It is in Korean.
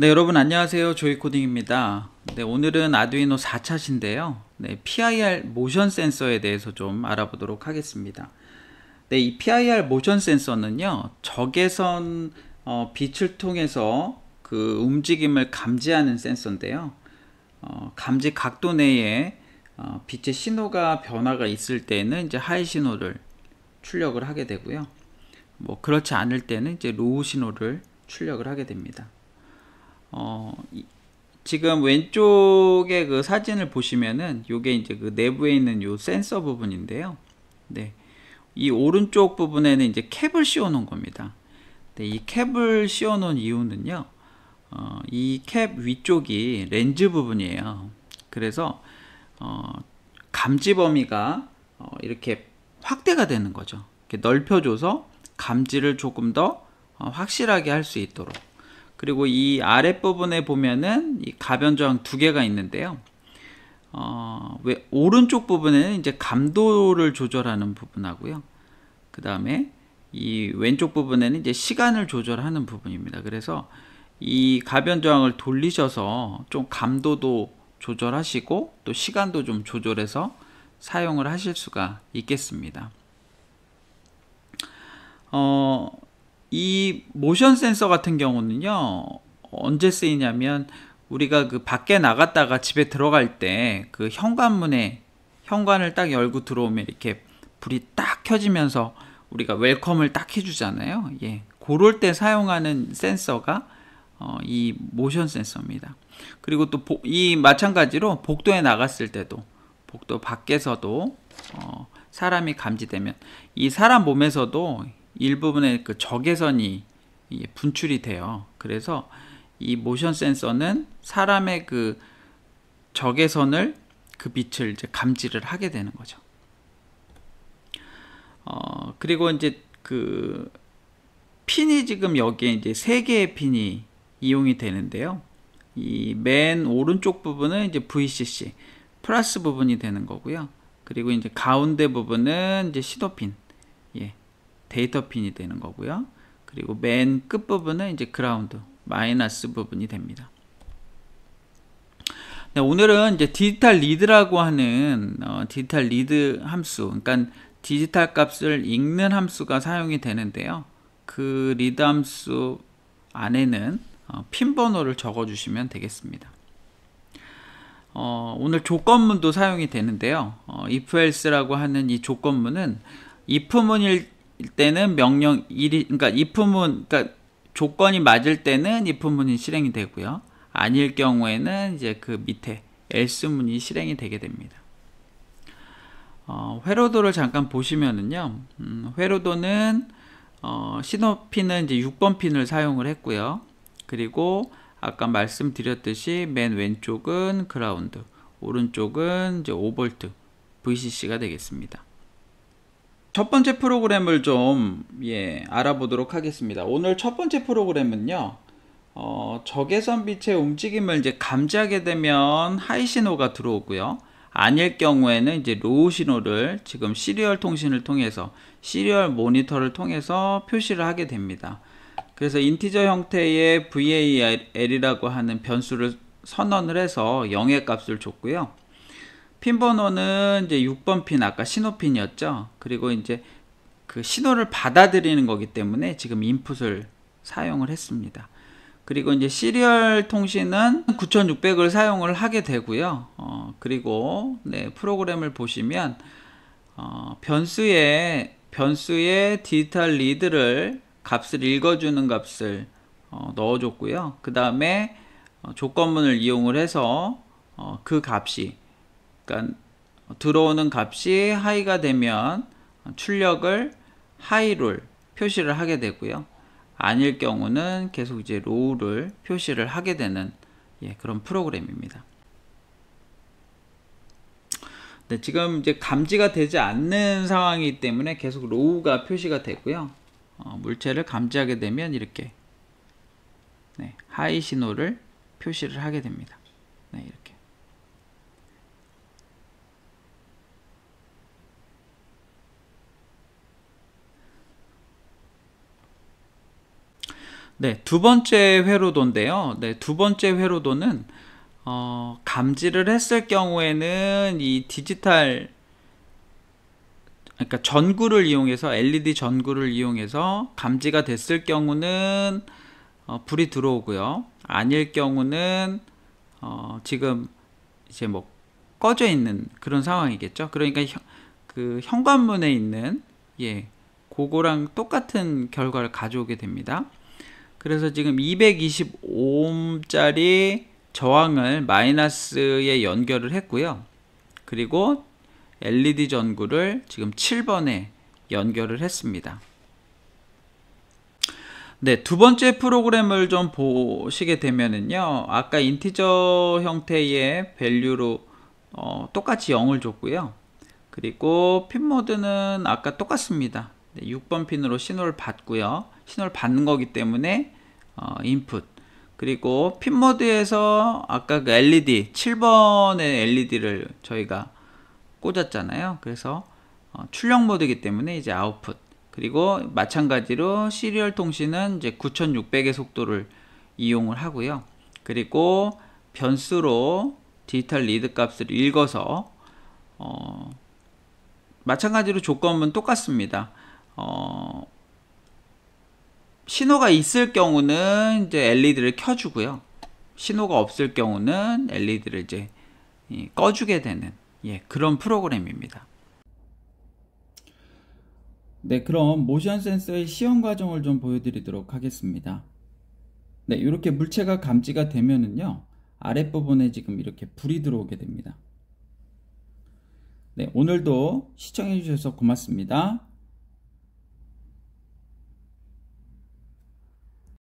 네, 여러분 안녕하세요. 조이코딩입니다. 네, 오늘은 아두이노 4차신데요. 네, PIR 모션 센서에 대해서 좀 알아보도록 하겠습니다. 네, 이 PIR 모션 센서는요. 적외선 어, 빛을 통해서 그 움직임을 감지하는 센서인데요. 어, 감지 각도 내에 어, 빛의 신호가 변화가 있을 때는 이제 하이 신호를 출력을 하게 되고요. 뭐 그렇지 않을 때는 이제 로우 신호를 출력을 하게 됩니다. 어, 지금 왼쪽에 그 사진을 보시면은 요게 이제 그 내부에 있는 요 센서 부분인데요. 네. 이 오른쪽 부분에는 이제 캡을 씌워 놓은 겁니다. 네, 이 캡을 씌워 놓은 이유는요. 어, 이 캡 위쪽이 렌즈 부분이에요. 그래서 어, 감지 범위가 어, 이렇게 확대가 되는 거죠. 넓혀줘서 감지를 조금 더 어, 확실하게 할 수 있도록 그리고 이 아랫부분에 보면은 이 가변 저항 두 개가 있는데요. 어, 왜 오른쪽 부분에는 이제 감도를 조절하는 부분하고요. 그 다음에 이 왼쪽 부분에는 이제 시간을 조절하는 부분입니다. 그래서 이 가변 저항을 돌리셔서 좀 감도도 조절하시고 또 시간도 좀 조절해서 사용을 하실 수가 있겠습니다. 어, 이 모션 센서 같은 경우는요, 언제 쓰이냐면, 우리가 그 밖에 나갔다가 집에 들어갈 때 그 현관문에, 현관을 딱 열고 들어오면 이렇게 불이 딱 켜지면서 우리가 웰컴을 딱 해주잖아요. 예. 고럴때 사용하는 센서가 어, 이 모션 센서입니다. 그리고 또 이 마찬가지로 복도에 나갔을 때도 복도 밖에서도 어, 사람이 감지되면 이 사람 몸에서도 일부분의 그 적외선이 분출이 돼요. 그래서 이 모션 센서는 사람의 그 적외선을 그 빛을 이제 감지를 하게 되는 거죠. 어, 그리고 이제 그 핀이 지금 여기에 이제 세 개의 핀이 이용이 되는데요. 이 맨 오른쪽 부분은 이제 VCC 플러스 부분이 되는 거고요. 그리고 이제 가운데 부분은 이제 시도핀. 예. 데이터 핀이 되는 거고요. 그리고 맨 끝부분은 이제 그라운드, 마이너스 부분이 됩니다. 네, 오늘은 이제 디지털 리드라고 하는 어, 디지털 리드 함수, 그러니까 디지털 값을 읽는 함수가 사용이 되는데요. 그 리드 함수 안에는 어, 핀 번호를 적어주시면 되겠습니다. 어, 오늘 조건문도 사용이 되는데요. 어, if else라고 하는 이 조건문은 if문일 때는 명령 1이 그러니까 이품문 그러니까 조건이 맞을 때는 이품문이 실행이 되고요. 아닐 경우에는 이제 그 밑에 else문이 실행이 되게 됩니다. 어, 회로도를 잠깐 보시면은요. 음, 회로도는 어, 신호핀은 이제 6번 핀을 사용을 했고요. 그리고 아까 말씀드렸듯이 맨 왼쪽은 그라운드, 오른쪽은 이제 5볼트 VCC가 되겠습니다. 첫 번째 프로그램을 좀 예, 알아보도록 하겠습니다. 오늘 첫 번째 프로그램은요. 어, 적외선 빛의 움직임을 이제 감지하게 되면 하이 신호가 들어오고요. 아닐 경우에는 이제 로우 신호를 지금 시리얼 통신을 통해서 시리얼 모니터를 통해서 표시를 하게 됩니다. 그래서 인티저 형태의 VAL이라고 하는 변수를 선언을 해서 0의 값을 줬고요. 핀 번호는 이제 6번 핀 아까 신호핀이었죠. 그리고 이제 그 신호를 받아들이는 거기 때문에 지금 인풋을 사용을 했습니다. 그리고 이제 시리얼 통신은 9600을 사용을 하게 되고요. 어, 그리고 네, 프로그램을 보시면 어, 변수에 변수에 디지털 리드를 값을 읽어주는 값을 어, 넣어줬고요. 그 다음에 어, 조건문을 이용을 해서 어, 그 값이 그러니까 들어오는 값이 하이가 되면 출력을 하이를 표시를 하게 되고요. 아닐 경우는 계속 이제 로우를 표시를 하게 되는 예, 그런 프로그램입니다. 네, 지금 이제 감지가 되지 않는 상황이기 때문에 계속 로우가 표시가 되고요. 어, 물체를 감지하게 되면 이렇게 네, 하이 신호를 표시를 하게 됩니다. 네, 두 번째 회로도인데요. 네, 두 번째 회로도는 어, 감지를 했을 경우에는 이 디지털 그러니까 전구를 이용해서 LED 전구를 이용해서 감지가 됐을 경우는 어, 불이 들어오고요. 아닐 경우는 어, 지금 이제 뭐 꺼져 있는 그런 상황이겠죠. 그러니까 형, 그 현관문에 있는 예, 고거랑 똑같은 결과를 가져오게 됩니다. 그래서 지금 225옴짜리 저항을 마이너스에 연결을 했고요. 그리고 LED 전구를 지금 7번에 연결을 했습니다. 네, 두 번째 프로그램을 좀 보시게 되면은요. 아까 인티저 형태의 밸류로 어, 똑같이 0을 줬고요. 그리고 핀 모드는 아까 똑같습니다. 6번 핀으로 신호를 받고요. 신호를 받는 거기 때문에 어, 인풋 그리고 핀 모드에서 아까 그 LED 7번의 LED를 저희가 꽂았잖아요. 그래서 어, 출력 모드이기 때문에 이제 아웃풋 그리고 마찬가지로 시리얼 통신은 이제 9600의 속도를 이용을 하고요. 그리고 변수로 디지털 리드 값을 읽어서 어, 마찬가지로 조건은 똑같습니다. 어, 신호가 있을 경우는 이제 LED를 켜주고요. 신호가 없을 경우는 LED를 이제 꺼주게 되는 예, 그런 프로그램입니다. 네, 그럼 모션 센서의 시험 과정을 좀 보여드리도록 하겠습니다. 네, 이렇게 물체가 감지가 되면은요, 아랫부분에 지금 이렇게 불이 들어오게 됩니다. 네, 오늘도 시청해주셔서 고맙습니다.